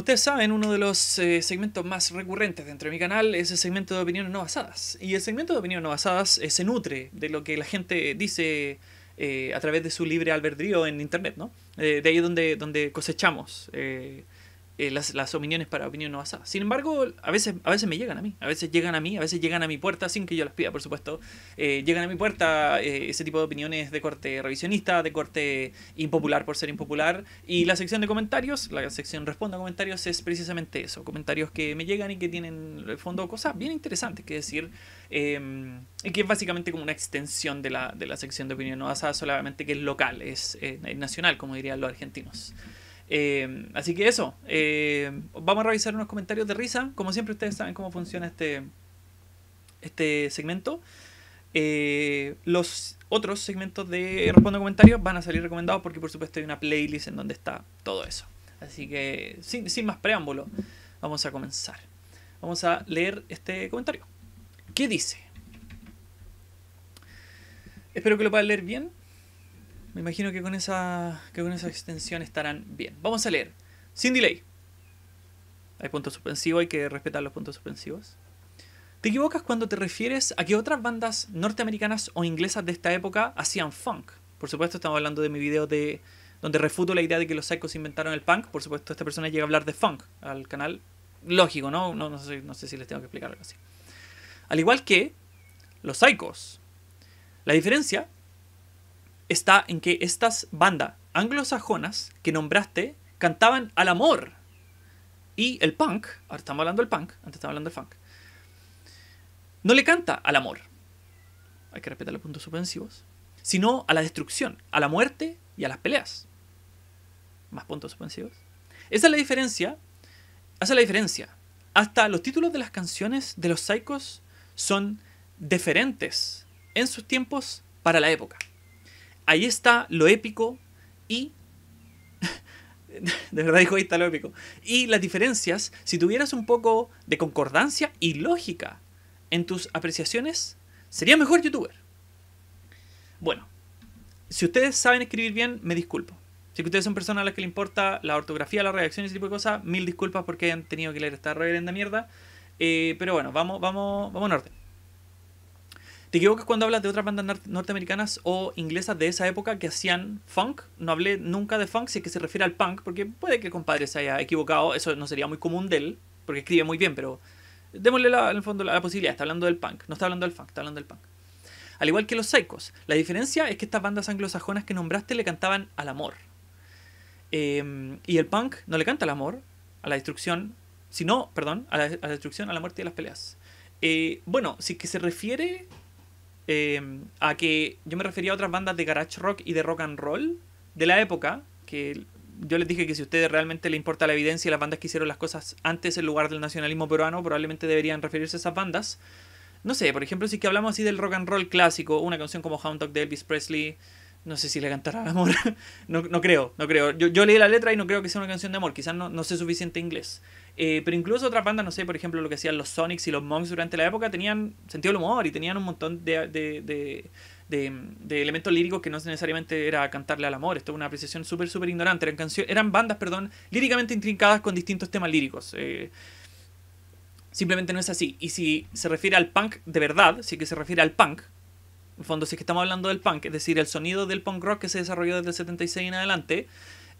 ustedes saben, uno de los eh, segmentos más recurrentes dentro de mi canal es el segmento de opiniones no basadas. Y el segmento de opiniones no basadas eh, se nutre de lo que la gente dice eh, a través de su libre albedrío en internet, ¿no? de ahí donde, donde cosechamos eh, las, opiniones para opinión no basada. Sin embargo, a veces, a veces me llegan a mí, a veces llegan a mí, a veces llegan a mi puerta sin que yo las pida, por supuesto. Eh, llegan a mi puerta eh, ese tipo de opiniones de corte revisionista, de corte impopular por ser impopular. Y la sección de comentarios, la sección responda a comentarios, es precisamente eso: comentarios que me llegan y que tienen, en el fondo, cosas bien interesantes que decir. Em, y que es básicamente como una extensión de la, de la sección de opinión no basada, solamente que es local, es nacional, como dirían los argentinos. Eh, así que eso, eh, vamos a revisar unos comentarios de risa. Como siempre ustedes saben cómo funciona este, este segmento. Eh, los otros segmentos de Respondo Comentarios van a salir recomendados porque por supuesto hay una playlist en donde está todo eso. Así que sin, sin más preámbulo, vamos a comenzar. Vamos a leer este comentario. ¿Qué dice? Espero que lo puedan leer bien me imagino que con esa, que con esa extensión estarán bien. Vamos a leer. Sin delay. Hay puntos suspensivos, hay que respetar los puntos suspensivos. Te equivocas cuando te refieres a que otras bandas norteamericanas o inglesas de esta época hacían funk. Por supuesto, estamos hablando de mi video de donde refuto la idea de que los psychos inventaron el punk. Por supuesto, esta persona llega a hablar de funk al canal. Lógico, ¿no? No, no, sé, no sé si les tengo que explicar algo así. Al igual que los psychos. La diferencia está en que estas bandas anglosajonas que nombraste cantaban al amor. Y el punk, ahora estamos hablando del punk, antes estábamos hablando del funk, no le canta al amor, hay que respetar los puntos suspensivos, sino a la destrucción, a la muerte y a las peleas. Más puntos suspensivos. Esa es la diferencia, hace la diferencia. Hasta los títulos de las canciones de los Psychos son diferentes en sus tiempos para la época ahí está lo épico y... de verdad dijo, ahí está lo épico. Y las diferencias, si tuvieras un poco de concordancia y lógica en tus apreciaciones, sería mejor youtuber. Bueno, si ustedes saben escribir bien, me disculpo. Si ustedes son personas a las que le importa la ortografía, la redacción y ese tipo de cosas, mil disculpas porque han tenido que leer esta reverenda mierda. Eh, pero bueno, vamos, vamos, vamos en orden. Te equivocas cuando hablas de otras bandas norteamericanas o inglesas de esa época que hacían funk. No hablé nunca de funk si es que se refiere al punk, porque puede que el compadre se haya equivocado. Eso no sería muy común de él, porque escribe muy bien, pero démosle la, en el fondo la, posibilidad. Está hablando del punk, no está hablando del funk, está hablando del punk. Al igual que los Psychos. La diferencia es que estas bandas anglosajonas que nombraste le cantaban al amor. Em, y el punk no le canta al amor, a la destrucción, sino, perdón, a la, destrucción, a la muerte y a las peleas. Eh, bueno, si que se refiere Em, a que yo me refería a otras bandas de garage rock y de rock and roll de la época, que yo les dije que si a ustedes realmente le importa la evidencia y las bandas que hicieron las cosas antes en lugar del nacionalismo peruano, probablemente deberían referirse a esas bandas. No sé, por ejemplo, si es que hablamos así del rock and roll clásico, una canción como Hound Dog de Elvis Presley, no sé si le cantará amor. No, creo, no creo. Yo, leí la letra y no creo que sea una canción de amor. Quizás no sé suficiente inglés. Eh, pero incluso otras bandas, no sé, por ejemplo, lo que hacían los Sonics y los Monks durante la época, tenían sentido del humor y tenían un montón de, elementos líricos que no necesariamente era cantarle al amor. Esto es una apreciación súper, súper ignorante. Eran, eran bandas, perdón, líricamente intrincadas con distintos temas líricos. Eh, simplemente no es así. Y si se refiere al punk de verdad, si que se refiere al punk, en fondo, si es que estamos hablando del punk, es decir, el sonido del punk rock que se desarrolló desde el 76 en adelante,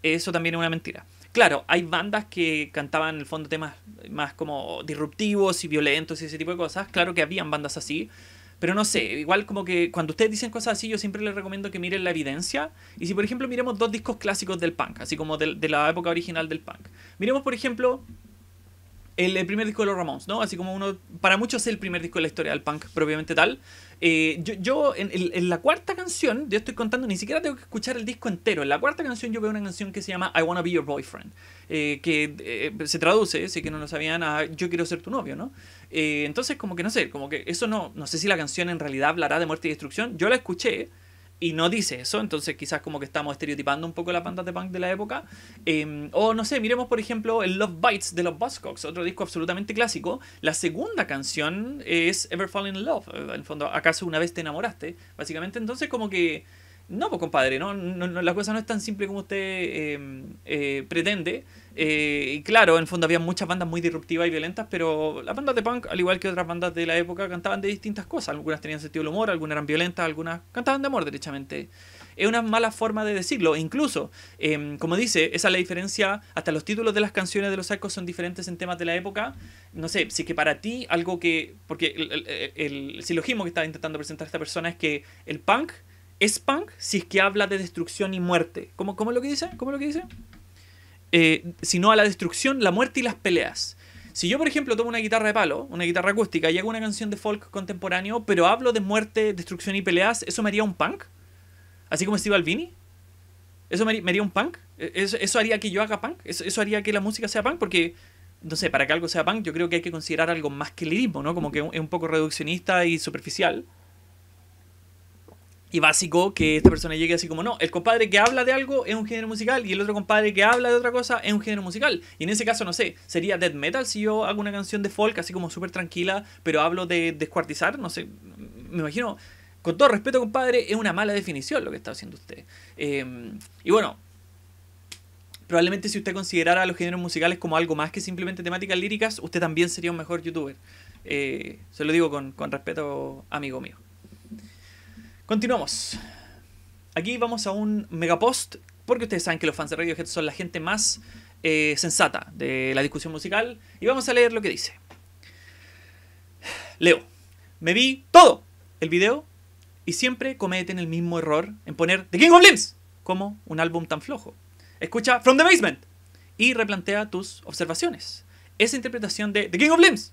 eso también es una mentira. Claro, hay bandas que cantaban en el fondo temas más como disruptivos y violentos y ese tipo de cosas. Claro que habían bandas así. Pero no sé, igual como que cuando ustedes dicen cosas así, yo siempre les recomiendo que miren la evidencia. Y si por ejemplo miremos dos discos clásicos del punk, así como de, de la época original del punk. Miremos por ejemplo el, primer disco de los Ramones, ¿no? Así como uno, para muchos es el primer disco de la historia del punk propiamente tal. Eh, yo, en, la cuarta canción, yo estoy contando, ni siquiera tengo que escuchar el disco entero. En la cuarta canción yo veo una canción que se llama I Wanna Be Your Boyfriend, eh, que eh, se traduce, si que no lo sabían, a Yo quiero ser tu novio, ¿no? entonces, como que no sé, como que eso no, no sé si la canción en realidad hablará de muerte y destrucción. Yo la escuché y no dice eso, entonces quizás como que estamos estereotipando un poco la bandas de punk de la época. Em, o no sé, miremos por ejemplo el Love Bites de los Buzzcocks, otro disco absolutamente clásico. La segunda canción es Ever Fall in Love, eh, en fondo, ¿acaso una vez te enamoraste? Básicamente, entonces como que... No, pues compadre, ¿no? No, no, la cosa no es tan simple como usted em, eh, pretende. Eh, y claro, en el fondo había muchas bandas muy disruptivas y violentas, pero las bandas de punk, al igual que otras bandas de la época, cantaban de distintas cosas. Algunas tenían sentido del humor, algunas eran violentas, algunas cantaban de amor, derechamente. Es una mala forma de decirlo. E incluso, em, como dice, esa es la diferencia. Hasta los títulos de las canciones de los ecos son diferentes en temas de la época. No sé, si que para ti algo que. Porque el, silogismo que estaba intentando presentar esta persona es que el punk es punk si es que habla de destrucción y muerte. ¿Cómo, cómo es lo que dice? ¿Cómo es lo que dice? Eh, sino a la destrucción, la muerte y las peleas. Si yo, por ejemplo, tomo una guitarra de palo, una guitarra acústica, y hago una canción de folk contemporáneo, pero hablo de muerte, destrucción y peleas, ¿eso me haría un punk? Así como Steve Albini. ¿Eso me haría un punk? ¿E-, ¿Eso, haría que yo haga punk? ¿Eso, ¿Eso, haría que la música sea punk? Porque, no sé, para que algo sea punk, yo creo que hay que considerar algo más que lirismo, ¿no? Como que es un poco reduccionista y superficial y básico que esta persona llegue así como, no, el compadre que habla de algo es un género musical y el otro compadre que habla de otra cosa es un género musical. Y en ese caso, no sé, sería Dead metal si yo hago una canción de folk así como súper tranquila, pero hablo de descuartizar, no sé, me imagino, con todo respeto, compadre, es una mala definición lo que está haciendo usted. Em, y bueno, probablemente si usted considerara los géneros musicales como algo más que simplemente temáticas líricas, usted también sería un mejor youtuber. Eh, se lo digo con, con respeto, amigo mío. Continuamos. Aquí vamos a un megapost, porque ustedes saben que los fans de Radiohead son la gente más eh, sensata de la discusión musical, y vamos a leer lo que dice. Leo, me vi todo el video y siempre cometen el mismo error en poner The King of Limbs como un álbum tan flojo. Escucha From the Basement y replantea tus observaciones. Esa interpretación de The King of Limbs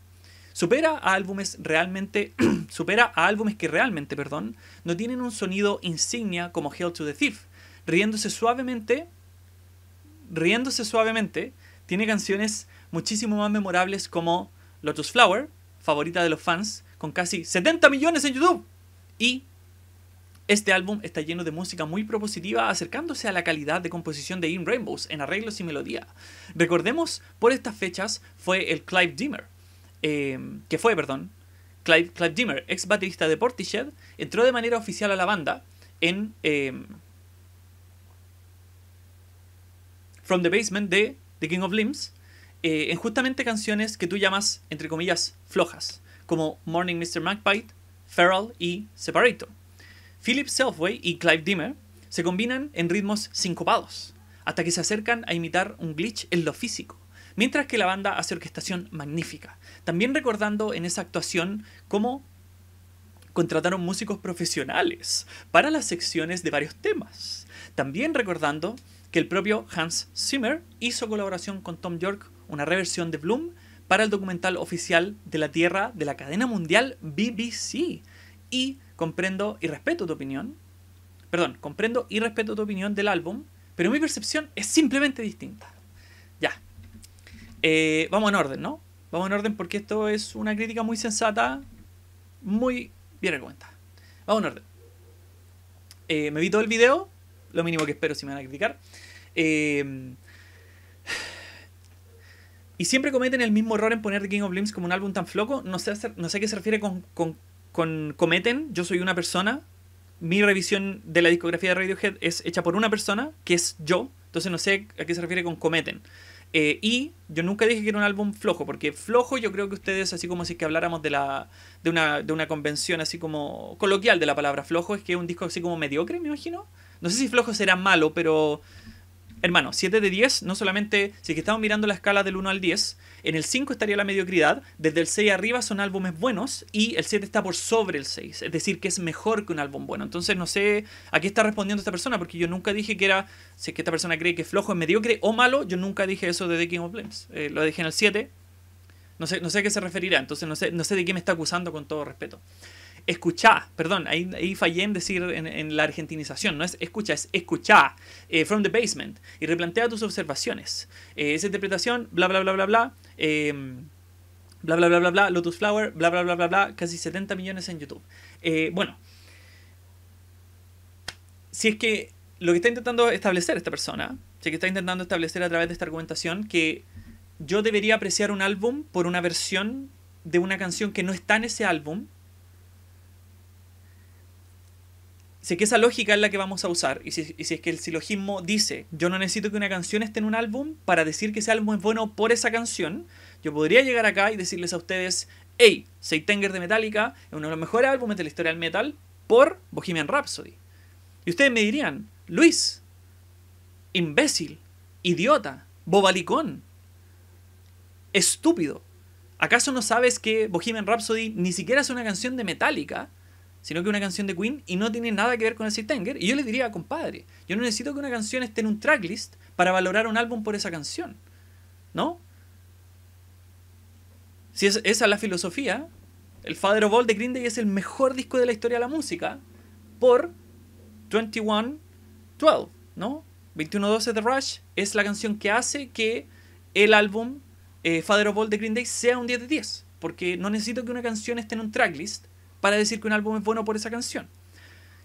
Supera a álbumes realmente supera a álbumes que realmente, perdón, no tienen un sonido insignia como Hell to the Thief, riéndose suavemente riéndose suavemente, tiene canciones muchísimo más memorables como Lotus Flower, favorita de los fans, con casi 70 millones en YouTube. Y este álbum está lleno de música muy propositiva, acercándose a la calidad de composición de In Rainbows en arreglos y melodía. Recordemos, por estas fechas fue el Clive Dimmer, eh, que fue, perdón, Clive, Dimmer, ex baterista de Portishead, entró de manera oficial a la banda en eh, From the Basement de The King of Limbs, eh, en justamente canciones que tú llamas, entre comillas, flojas, como Morning Mr. Magpie, Feral y Separator. Philip Selfway y Clive Dimmer se combinan en ritmos sincopados, hasta que se acercan a imitar un glitch en lo físico, mientras que la banda hace orquestación magnífica. También recordando en esa actuación cómo contrataron músicos profesionales para las secciones de varios temas. También recordando que el propio Hans Zimmer hizo colaboración con Tom York, una reversión de Bloom, para el documental oficial de la Tierra de la cadena mundial BBC. Y comprendo y respeto tu opinión, perdón, comprendo y respeto tu opinión del álbum, pero mi percepción es simplemente distinta. Eh, vamos en orden, ¿no? Vamos en orden porque esto es una crítica muy sensata, muy bien argumentada. Vamos en orden. Eh, me vi todo el video, lo mínimo que espero si me van a criticar. Eh, y siempre cometen el mismo error en poner The King of Limbs como un álbum tan floco. No sé, no sé a qué se refiere con, con, con cometen. Yo soy una persona. Mi revisión de la discografía de Radiohead es hecha por una persona, que es yo. Entonces no sé a qué se refiere con cometen. Eh, y yo nunca dije que era un álbum flojo, porque flojo yo creo que ustedes, así como si es que habláramos de, la, de, una, de una convención así como coloquial de la palabra flojo, es que es un disco así como mediocre, me imagino. No sé si flojo será malo, pero hermano, 7 de 10, no solamente, si que estamos mirando la escala del 1 al 10, en el 5 estaría la mediocridad, desde el 6 arriba son álbumes buenos y el 7 está por sobre el 6, es decir, que es mejor que un álbum bueno. Entonces no sé a qué está respondiendo esta persona, porque yo nunca dije que era, si es que esta persona cree que flojo, es mediocre o malo, yo nunca dije eso de The King of Blames. Eh, lo dije en el 7, no sé, no sé a qué se referirá, entonces no sé, no sé de qué me está acusando con todo respeto escuchá, perdón, ahí, fallé en decir en, la argentinización, no es escucha, es escuchá, from the basement, y replantea tus observaciones. esa interpretación, bla, bla, bla, bla, bla, bla, bla, bla, bla, bla, Lotus Flower, bla, bla, bla, bla, bla, casi 70 millones en YouTube. bueno, si es que lo que está intentando establecer esta persona, si es que está intentando establecer a través de esta argumentación que yo debería apreciar un álbum por una versión de una canción que no está en ese álbum, Sé que esa lógica es la que vamos a usar. Y si, es que el silogismo dice, yo no necesito que una canción esté en un álbum para decir que ese álbum es bueno por esa canción, yo podría llegar acá y decirles a ustedes, hey, Seitenger de Metallica es uno de los mejores álbumes de la historia del metal por Bohemian Rhapsody. Y ustedes me dirían, Luis, imbécil, idiota, bobalicón, estúpido. ¿Acaso no sabes que Bohemian Rhapsody ni siquiera es una canción de Metallica? sino que una canción de Queen y no tiene nada que ver con el Tanger Y yo le diría, compadre, yo no necesito que una canción esté en un tracklist para valorar un álbum por esa canción. ¿No? Si esa es la filosofía, el Father of All de Green Day es el mejor disco de la historia de la música por 2112, ¿no? 2112 de Rush es la canción que hace que el álbum eh, Father of All de Green Day sea un 10 de 10. Porque no necesito que una canción esté en un tracklist para decir que un álbum es bueno por esa canción.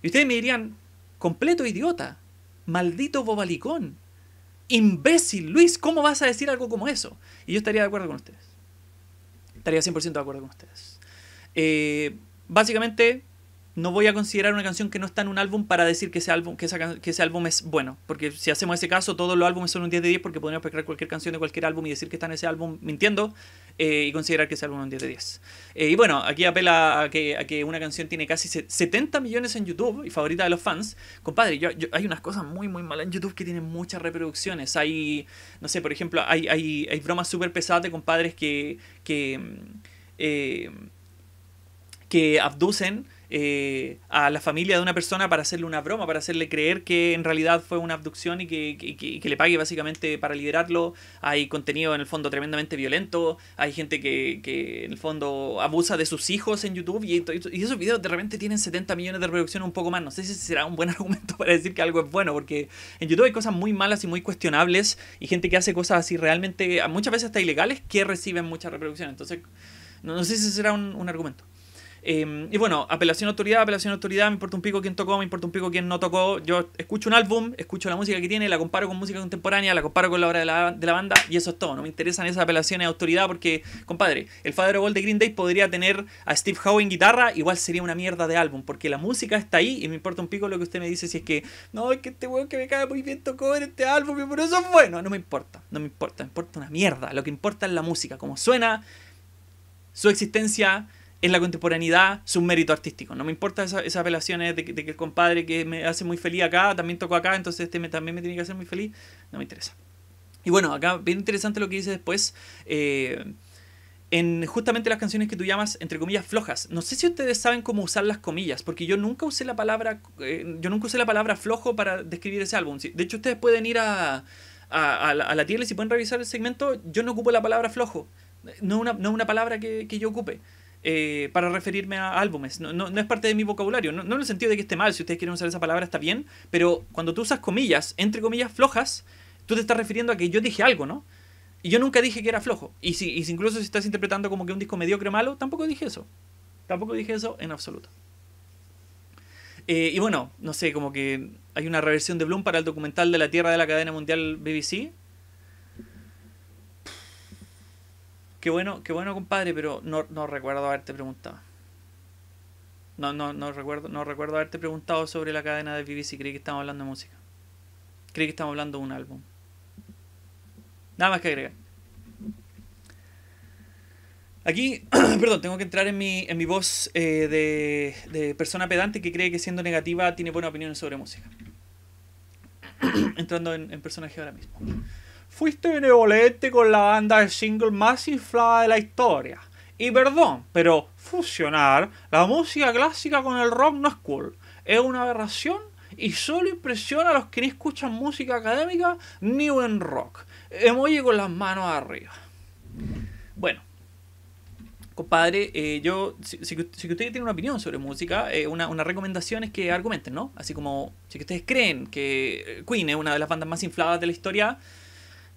Y ustedes me dirían, completo idiota, maldito bobalicón, imbécil, Luis, ¿cómo vas a decir algo como eso? Y yo estaría de acuerdo con ustedes. Estaría 100% de acuerdo con ustedes. Eh, básicamente, no voy a considerar una canción que no está en un álbum para decir que ese álbum, que ese álbum es bueno. Porque si hacemos ese caso, todos los álbumes son un 10 de 10 porque podríamos pegar cualquier canción de cualquier álbum y decir que está en ese álbum mintiendo eh, y considerar que ese álbum es un 10 de 10. Eh, y bueno, aquí apela a que, una canción tiene casi 70 millones en YouTube y favorita de los fans. Compadre, yo, hay unas cosas muy, muy malas en YouTube que tienen muchas reproducciones. Hay, no sé, por ejemplo, hay, hay, hay bromas súper pesadas de compadres que, que, mm, eh, que abducen eh, a la familia de una persona para hacerle una broma, para hacerle creer que en realidad fue una abducción y que, le pague básicamente para liderarlo. Hay contenido en el fondo tremendamente violento, hay gente que, que en el fondo abusa de sus hijos en YouTube y, esos videos de repente tienen 70 millones de reproducciones un poco más. No sé si será un buen argumento para decir que algo es bueno, porque en YouTube hay cosas muy malas y muy cuestionables y gente que hace cosas así realmente, muchas veces hasta ilegales, que reciben muchas reproducciones. Entonces, no, sé si será un argumento. Em, y bueno, apelación a autoridad, apelación a autoridad, me importa un pico quién tocó, me importa un pico quién no tocó. Yo escucho un álbum, escucho la música que tiene, la comparo con música contemporánea, la comparo con la obra de la, banda y eso es todo. No me interesan esas apelaciones a autoridad porque, compadre, el Father of All de Green Day podría tener a Steve Howe en guitarra, igual sería una mierda de álbum porque la música está ahí y me importa un pico lo que usted me dice si es que, no, es que este weón que me cae muy bien tocó en este álbum y por eso es bueno. No me importa, no me importa, me importa una mierda. Lo que importa es la música, cómo suena, su existencia en la contemporaneidad su mérito artístico, No me importa esas apelaciones eh, de, que el compadre que me hace muy feliz acá, también tocó acá, entonces este me, también me tiene que hacer muy feliz. No me interesa. Y bueno, acá bien interesante lo que dice después. Eh, en justamente las canciones que tú llamas, entre comillas, flojas. No sé si ustedes saben cómo usar las comillas, porque yo nunca usé la palabra, eh, yo nunca usé la palabra flojo para describir ese álbum. De hecho, ustedes pueden ir a, la, tierra y si pueden revisar el segmento, yo no ocupo la palabra flojo. No es una, no una palabra que yo ocupe. Eh, para referirme a álbumes. No, es parte de mi vocabulario. No, en el sentido de que esté mal, si ustedes quieren usar esa palabra está bien, pero cuando tú usas comillas, entre comillas flojas, tú te estás refiriendo a que yo dije algo, ¿no? Y yo nunca dije que era flojo. Y si, incluso si estás interpretando como que un disco mediocre malo, tampoco dije eso. Tampoco dije eso en absoluto. Eh, y bueno, no sé, como que hay una reversión de Bloom para el documental de la Tierra de la cadena mundial BBC, Qué bueno, qué bueno, compadre, pero no, no recuerdo haberte preguntado. No, no, no recuerdo, no recuerdo haberte preguntado sobre la cadena de BBC. cree que estamos hablando de música. Creí que estamos hablando de un álbum. Nada más que agregar. Aquí, perdón, tengo que entrar en mi, voz eh, de, persona pedante que cree que siendo negativa tiene buenas opiniones sobre música. Entrando en personaje ahora mismo. Fuiste benevolente con la banda de single más inflada de la historia. Y perdón, pero fusionar la música clásica con el rock no es cool. Es una aberración y solo impresiona a los que ni escuchan música académica ni buen rock. Emoji con las manos arriba. Bueno, compadre, eh, yo, si, si, usted tiene una opinión sobre música, eh, una, una, recomendación es que argumenten, ¿no? Así como si ustedes creen que eh, Queen es una de las bandas más infladas de la historia,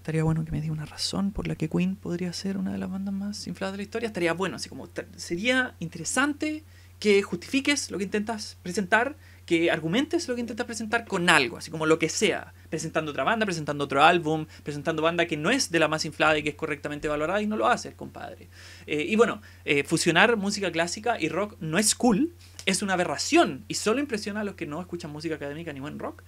estaría bueno que me diga una razón por la que Queen podría ser una de las bandas más infladas de la historia. Estaría bueno, así como sería interesante que justifiques lo que intentas presentar, que argumentes lo que intentas presentar con algo, así como lo que sea, presentando otra banda, presentando otro álbum, presentando banda que no es de la más inflada y que es correctamente valorada y no lo hace compadre. Eh, y bueno, eh, fusionar música clásica y rock no es cool, es una aberración y solo impresiona a los que no escuchan música académica ni buen rock.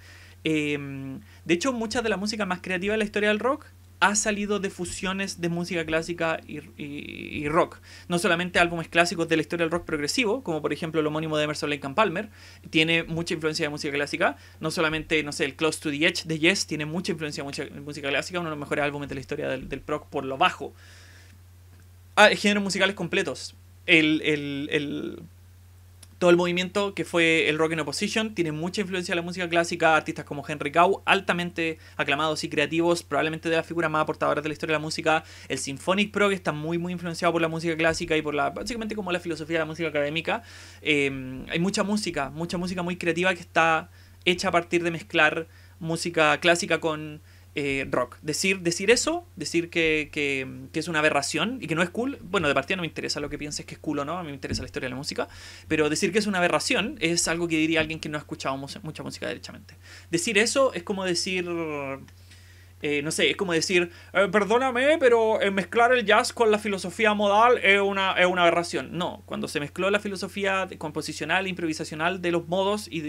Em, de hecho, mucha de la música más creativa de la historia del rock ha salido de fusiones de música clásica y, rock. No solamente álbumes clásicos de la historia del rock progresivo, como por ejemplo el homónimo de Emerson Lake and Palmer, tiene mucha influencia de música clásica. No solamente, no sé, el Close to the Edge de Yes tiene mucha influencia de música clásica, uno de los mejores álbumes de la historia del, rock por lo bajo. Ah, géneros musicales completos. el, el todo el movimiento que fue el Rock in Opposition tiene mucha influencia de la música clásica, artistas como Henry Cow, altamente aclamados y creativos, probablemente de las figuras más aportadoras de la historia de la música, el Symphonic que está muy muy influenciado por la música clásica y por la básicamente como la filosofía de la música académica. Em, hay mucha música, mucha música muy creativa que está hecha a partir de mezclar música clásica con eh, rock. Decir, decir eso, decir que, que, es una aberración y que no es cool, bueno, de partida no me interesa lo que pienses que es cool o no, a mí me interesa la historia de la música, pero decir que es una aberración es algo que diría alguien que no ha escuchado mucha música derechamente. Decir eso es como decir eh, no sé, es como decir, eh, perdóname, pero eh, mezclar el jazz con la filosofía modal es una, es una aberración. No, cuando se mezcló la filosofía composicional e improvisacional de los modos y,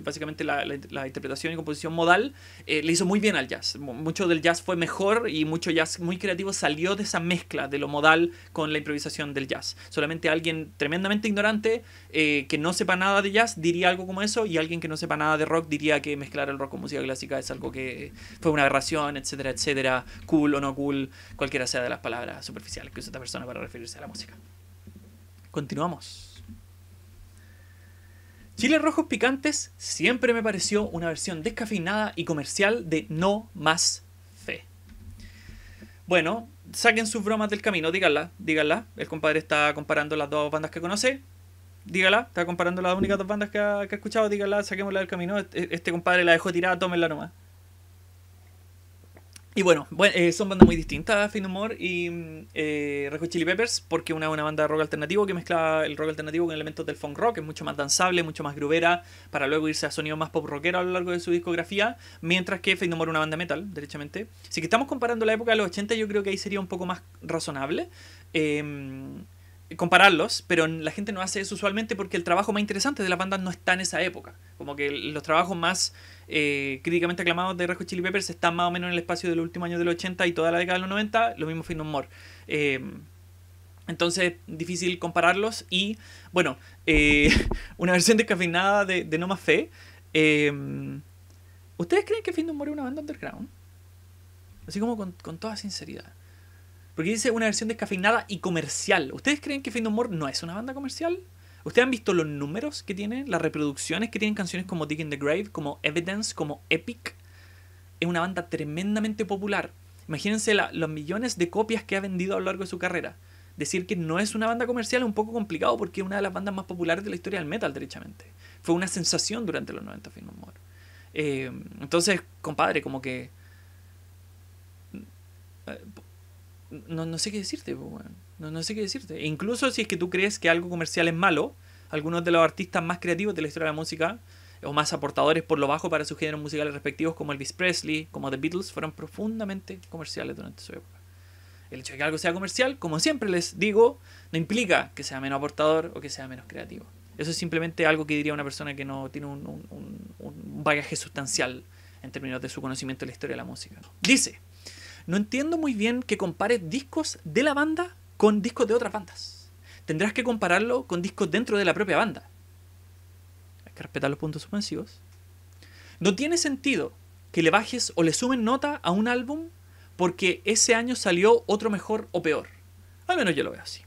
básicamente la, interpretación y composición modal, le hizo muy bien al jazz. Mucho del jazz fue mejor y mucho jazz muy creativo salió de esa mezcla de lo modal con la improvisación del jazz. Solamente alguien tremendamente ignorante que no sepa nada de jazz diría algo como eso y alguien que no sepa nada de rock diría que mezclar el rock con música clásica es algo que fue una aberración etcétera, etcétera, cool o no cool, cualquiera sea de las palabras superficiales que usa esta persona para referirse a la música. Continuamos. Chiles Rojos Picantes siempre me pareció una versión descafeinada y comercial de No Más Fe. Bueno, saquen sus bromas del camino, díganla, díganla. El compadre está comparando las dos bandas que conoce, dígala, está comparando las únicas dos bandas que ha, escuchado, dígala, saquémosla del camino. Este, este, compadre la dejó tirada, tómenla nomás. Y bueno, eh, son bandas muy distintas, Fin Humor y mm, eh, Red Chili Peppers, porque una es una banda de rock alternativo que mezcla el rock alternativo con elementos del funk rock, es mucho más danzable, mucho más grubera, para luego irse a sonido más pop rockero a lo largo de su discografía, mientras que Fin Humor es una banda metal, derechamente. así que estamos comparando la época de los 80, yo creo que ahí sería un poco más razonable. Em, compararlos, pero la gente no hace eso usualmente porque el trabajo más interesante de las bandas no está en esa época. Como que los trabajos más eh, críticamente aclamados de Red Chili Peppers están más o menos en el espacio del último año del 80 y toda la década de los 90, lo mismo Fin More. Eh, entonces, difícil compararlos. Y bueno, eh, una versión descafeinada de, de No Más Fe. ¿Ustedes creen que Fin More es una banda underground? Así como con, toda sinceridad. Porque dice una versión descafeinada y comercial. ¿Ustedes creen que Fin More no es una banda comercial? ¿Ustedes han visto los números que tiene? las reproducciones que tienen canciones como Dig in the Grave, como Evidence, como Epic? Es una banda tremendamente popular. Imagínense los millones de copias que ha vendido a lo largo de su carrera. Decir que no es una banda comercial es un poco complicado porque es una de las bandas más populares de la historia del metal, derechamente. Fue una sensación durante los 90, fin Humor. entonces, compadre, como que. Eh, no, sé qué decirte, pues, no, no sé qué decirte. E incluso si es que tú crees que algo comercial es malo, algunos de los artistas más creativos de la historia de la música o más aportadores por lo bajo para sus géneros musicales respectivos, como Elvis Presley, como The Beatles, fueron profundamente comerciales durante su época. El hecho de que algo sea comercial, como siempre les digo, no implica que sea menos aportador o que sea menos creativo. Eso es simplemente algo que diría una persona que no tiene un, un, un bagaje sustancial en términos de su conocimiento de la historia de la música. Dice, no entiendo muy bien que compares discos de la banda con discos de otras bandas. Tendrás que compararlo con discos dentro de la propia banda. Hay que respetar los puntos suspensivos. No tiene sentido que le bajes o le sumen nota a un álbum porque ese año salió otro mejor o peor. Al menos yo lo veo así.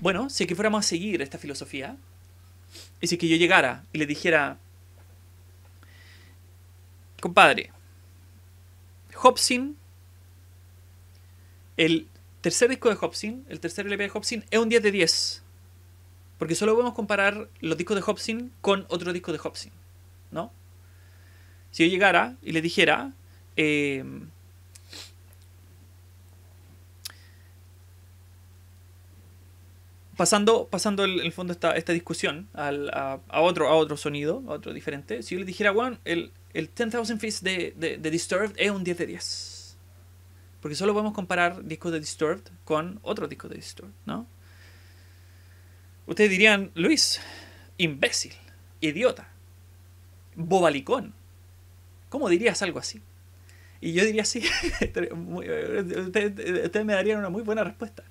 Bueno, si es que fuéramos a seguir esta filosofía, y si es que yo llegara y le dijera, compadre, Hobson, el tercer disco de Hobson, el tercer LP de Hobson, es un 10 de 10. Porque solo podemos comparar los discos de Hobson con otro disco de Hobson, ¿no? Si yo llegara y le dijera, eh, pasando, pasando el, fondo esta, esta discusión a, otro, a otro sonido, a otro diferente, si yo le dijera, bueno, el, el 10,000 Feet de, de Disturbed es un 10 de 10. Porque solo podemos comparar discos de Disturbed con otro disco de Disturbed, ¿no? Ustedes dirían, Luis, imbécil, idiota, bobalicón. ¿Cómo dirías algo así? Y yo diría así. ustedes me darían una muy buena respuesta.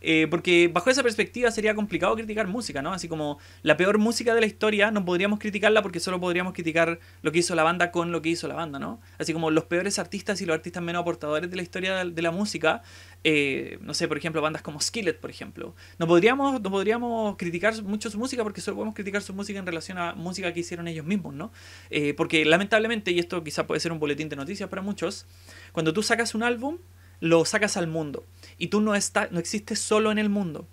Eh, porque bajo esa perspectiva sería complicado criticar música, ¿no? Así como la peor música de la historia, no podríamos criticarla porque solo podríamos criticar lo que hizo la banda con lo que hizo la banda, ¿no? Así como los peores artistas y los artistas menos aportadores de la historia de la música, eh, no sé, por ejemplo, bandas como Skillet, por ejemplo. No podríamos, no podríamos criticar mucho su música porque solo podemos criticar su música en relación a música que hicieron ellos mismos, ¿no? Eh, porque lamentablemente, y esto quizá puede ser un boletín de noticias para muchos, cuando tú sacas un álbum, lo sacas al mundo. Y tú no, estás no existes solo en el mundo.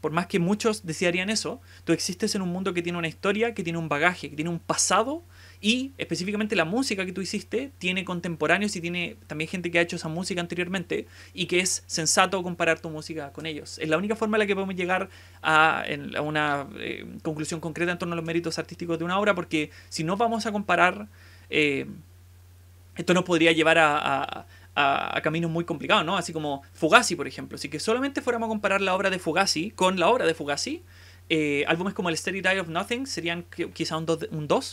Por más que muchos desearían eso, tú existes en un mundo que tiene una historia, que tiene un bagaje, que tiene un pasado y específicamente la música que tú hiciste tiene contemporáneos y tiene también gente que ha hecho esa música anteriormente y que es sensato comparar tu música con ellos. Es la única forma en la que podemos llegar a, una eh, conclusión concreta en torno a los méritos artísticos de una obra porque si no vamos a comparar, eh, esto nos podría llevar a a, caminos muy complicados, ¿no? Así como Fugazi, por ejemplo. Si que solamente fuéramos a comparar la obra de Fugazi con la obra de Fugazi, eh, álbumes como el Steady Die of Nothing serían quizá un 2,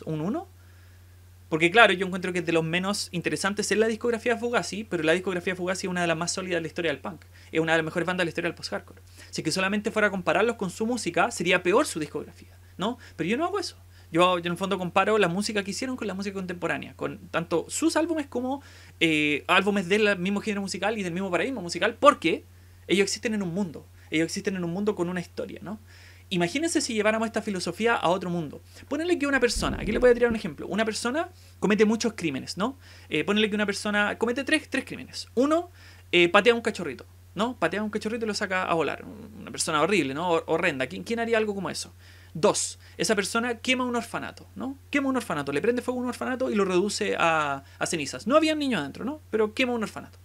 un, un 1. Porque claro, yo encuentro que de los menos interesantes es la discografía de Fugazi, pero la discografía de Fugazi es una de las más sólidas de la historia del punk. Es una de las mejores bandas de la historia del post-hardcore. Si que solamente fuera a compararlos con su música, sería peor su discografía, ¿no? Pero yo no hago eso. Yo, en un fondo comparo la música que hicieron con la música contemporánea, con tanto sus álbumes como eh, álbumes del mismo género musical y del mismo paradigma musical, porque ellos existen en un mundo, ellos existen en un mundo con una historia, ¿no? Imagínense si lleváramos esta filosofía a otro mundo. Ponele que una persona, aquí le voy a tirar un ejemplo, una persona comete muchos crímenes, ¿no? Eh, que una persona comete tres, crímenes. Uno, eh, patea a un cachorrito, ¿no? Patea a un cachorrito y lo saca a volar. Una persona horrible, ¿no? Horrenda. ¿Quién, quién haría algo como eso? Dos, esa persona quema un orfanato, ¿no? Quema un orfanato, le prende fuego a un orfanato y lo reduce a, cenizas. No había niños adentro, ¿no? Pero quema un orfanato.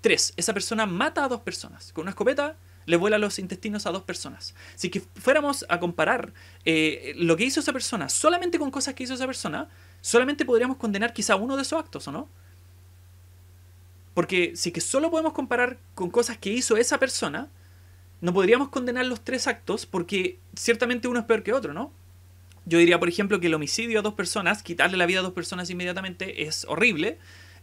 Tres, esa persona mata a dos personas. Con una escopeta le vuela los intestinos a dos personas. Si que fuéramos a comparar eh, lo que hizo esa persona solamente con cosas que hizo esa persona, solamente podríamos condenar quizá uno de esos actos, ¿o no? Porque si que solo podemos comparar con cosas que hizo esa persona, no podríamos condenar los tres actos porque ciertamente uno es peor que otro, ¿no? Yo diría, por ejemplo, que el homicidio a dos personas, quitarle la vida a dos personas inmediatamente, es horrible.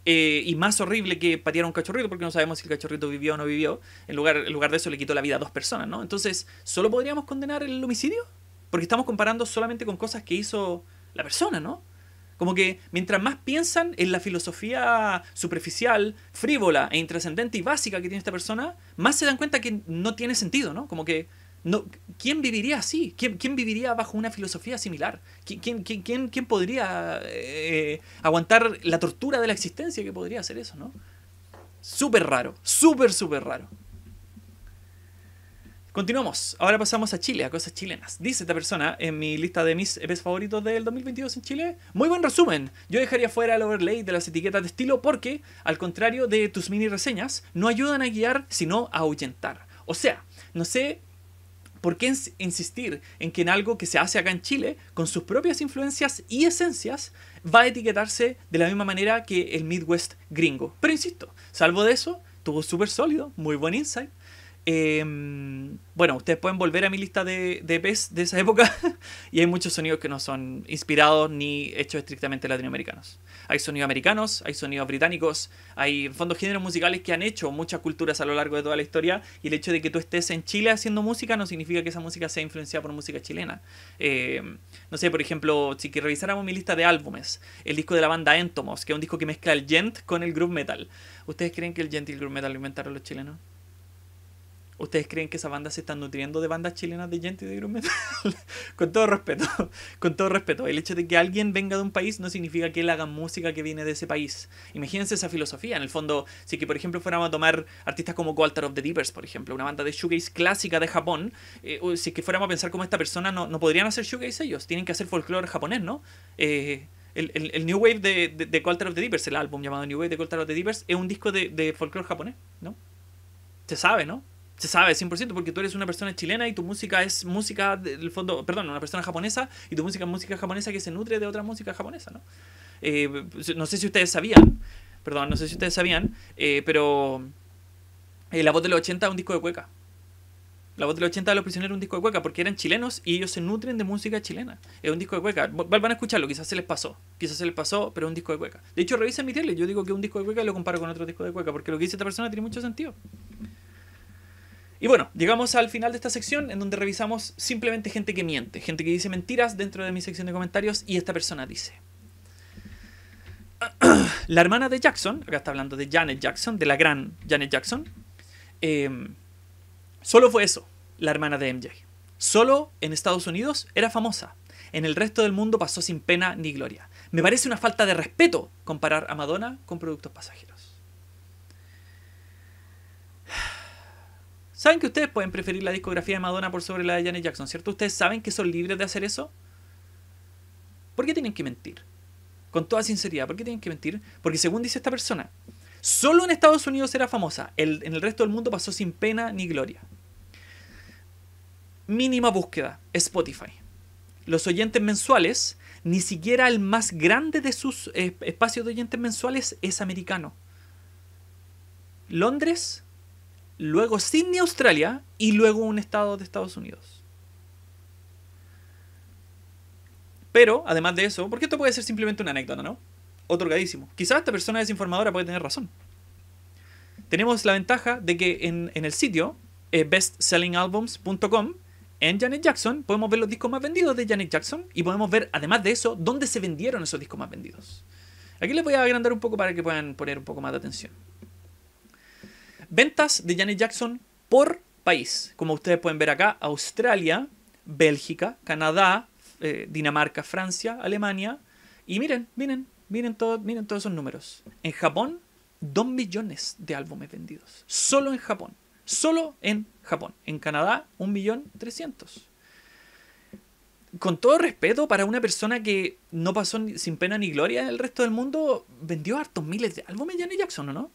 Eh, y más horrible que patear a un cachorrito, porque no sabemos si el cachorrito vivió o no vivió. En lugar, en lugar de eso, le quitó la vida a dos personas, ¿no? Entonces, ¿solo podríamos condenar el homicidio? Porque estamos comparando solamente con cosas que hizo la persona, ¿no? Como que mientras más piensan en la filosofía superficial, frívola e intrascendente y básica que tiene esta persona, más se dan cuenta que no tiene sentido, ¿no? Como que no, ¿quién viviría así? ¿Quién, viviría bajo una filosofía similar? ¿Quién, quién, podría eh, aguantar la tortura de la existencia que podría hacer eso, ¿no? Súper raro, súper, súper raro. Continuamos. Ahora pasamos a Chile, a cosas chilenas. Dice esta persona en mi lista de mis EPs favoritos del 2022 en Chile. Muy buen resumen. Yo dejaría fuera el overlay de las etiquetas de estilo porque, al contrario de tus mini reseñas, no ayudan a guiar sino a ahuyentar. O sea, no sé ¿por qué insistir en que en algo que se hace acá en Chile, con sus propias influencias y esencias, va a etiquetarse de la misma manera que el Midwest gringo? Pero insisto, salvo de eso, tuvo súper sólido, muy buen insight, Em, bueno, ustedes pueden volver a mi lista de, de de esa época y hay muchos sonidos que no son inspirados ni hechos estrictamente latinoamericanos. Hay sonidos americanos, hay sonidos británicos, hay fondos géneros musicales que han hecho muchas culturas a lo largo de toda la historia y el hecho de que tú estés en Chile haciendo música no significa que esa música sea influenciada por música chilena. Em, no sé, por ejemplo, si que revisáramos mi lista de álbumes, el disco de la banda Entomos, que es un disco que mezcla el gent con el groove metal. ¿Ustedes creen que el gent y el groove metal lo inventaron los chilenos? ¿Ustedes creen que esa banda se está nutriendo de bandas chilenas de gente de Metal? con todo respeto, con todo respeto. El hecho de que alguien venga de un país no significa que él haga música que viene de ese país. Imagínense esa filosofía. En el fondo, si que por ejemplo fuéramos a tomar artistas como Walter of the Deepers, por ejemplo, una banda de shoegaze clásica de Japón, eh, si que fuéramos a pensar como esta persona, no, podrían hacer shoegaze ellos, tienen que hacer folclore japonés, ¿no? Eh, el, New Wave de, de, of the Deepers, el álbum llamado New Wave de Walter of the Deepers, es un disco de, de folclore japonés, ¿no? Se sabe, ¿no? se sabe 100% porque tú eres una persona chilena y tu música es música del fondo, perdón, una persona japonesa y tu música es música japonesa que se nutre de otra música japonesa, ¿no? Eh, no sé si ustedes sabían, perdón, no sé si ustedes sabían, eh, pero eh, La Voz de los 80 es un disco de cueca. La voz de los 80 de los prisioneros es un disco de cueca porque eran chilenos y ellos se nutren de música chilena. Es un disco de cueca. Van a escucharlo, quizás se les pasó. Quizás se les pasó, pero es un disco de cueca. De hecho, revisen mi tele. Yo digo que un disco de cueca lo comparo con otro disco de cueca porque lo que dice esta persona tiene mucho sentido. Y bueno, llegamos al final de esta sección en donde revisamos simplemente gente que miente, gente que dice mentiras dentro de mi sección de comentarios y esta persona dice... La hermana de Jackson, acá está hablando de Janet Jackson, de la gran Janet Jackson, eh, solo fue eso, la hermana de MJ. Solo en Estados Unidos era famosa. En el resto del mundo pasó sin pena ni gloria. Me parece una falta de respeto comparar a Madonna con productos pasajeros. Saben que ustedes pueden preferir la discografía de Madonna por sobre la de Janet Jackson, ¿cierto? Ustedes saben que son libres de hacer eso. ¿Por qué tienen que mentir? Con toda sinceridad, ¿por qué tienen que mentir? Porque según dice esta persona, solo en Estados Unidos era famosa, en el resto del mundo pasó sin pena ni gloria. Mínima búsqueda, Spotify. Los oyentes mensuales, ni siquiera el más grande de sus eh, espacios de oyentes mensuales es americano. Londres, luego Sydney, Australia, y luego un estado de Estados Unidos. Pero, además de eso, porque esto puede ser simplemente una anécdota, ¿no? Otorgadísimo. Quizás esta persona desinformadora puede tener razón. Tenemos la ventaja de que en, el sitio eh, bestsellingalbums.com en Janet Jackson podemos ver los discos más vendidos de Janet Jackson y podemos ver, además de eso, dónde se vendieron esos discos más vendidos. Aquí les voy a agrandar un poco para que puedan poner un poco más de atención. Ventas de Janet Jackson por país. Como ustedes pueden ver acá, Australia, Bélgica, Canadá, eh, Dinamarca, Francia, Alemania. Y miren, miren, miren, todos, miren todos esos números. En Japón, 2 millones de álbumes vendidos. Solo en Japón. Solo en Japón. En Canadá, 1.300.000. Con todo respeto, para una persona que no pasó sin pena ni gloria en el resto del mundo, vendió hartos miles de álbumes Janet Jackson, ¿o no?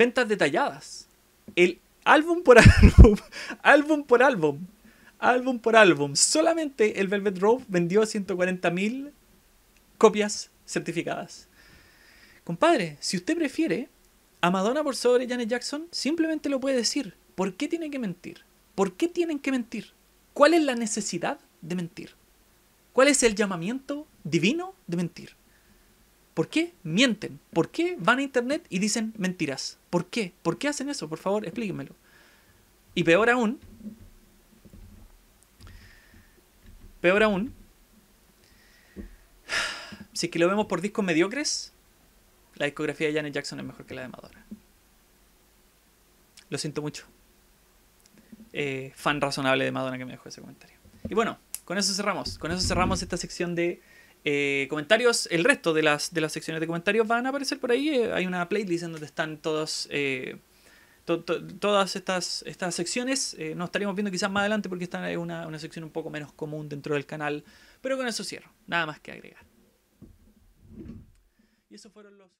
ventas detalladas. El álbum por álbum, álbum por álbum, álbum por álbum. Solamente el Velvet Rope vendió 140.000 copias certificadas. Compadre, si usted prefiere a Madonna por sobre Janet Jackson, simplemente lo puede decir. ¿Por qué tiene que mentir? ¿Por qué tienen que mentir? ¿Cuál es la necesidad de mentir? ¿Cuál es el llamamiento divino de mentir? ¿Por qué mienten? ¿Por qué van a internet y dicen mentiras? ¿Por qué? ¿Por qué hacen eso? Por favor, explíquenmelo. Y peor aún, peor aún, si es que lo vemos por discos mediocres, la discografía de Janet Jackson es mejor que la de Madonna. Lo siento mucho. Eh, fan razonable de Madonna que me dejó ese comentario. Y bueno, con eso cerramos. Con eso cerramos esta sección de eh, comentarios, el resto de las, de las secciones de comentarios van a aparecer por ahí. Eh, hay una playlist en donde están todas, eh, todas estas, estas secciones. nos estaríamos viendo quizás más adelante porque esta es una, una, sección un poco menos común dentro del canal. Pero con eso cierro. Nada más que agregar. Y esos fueron los...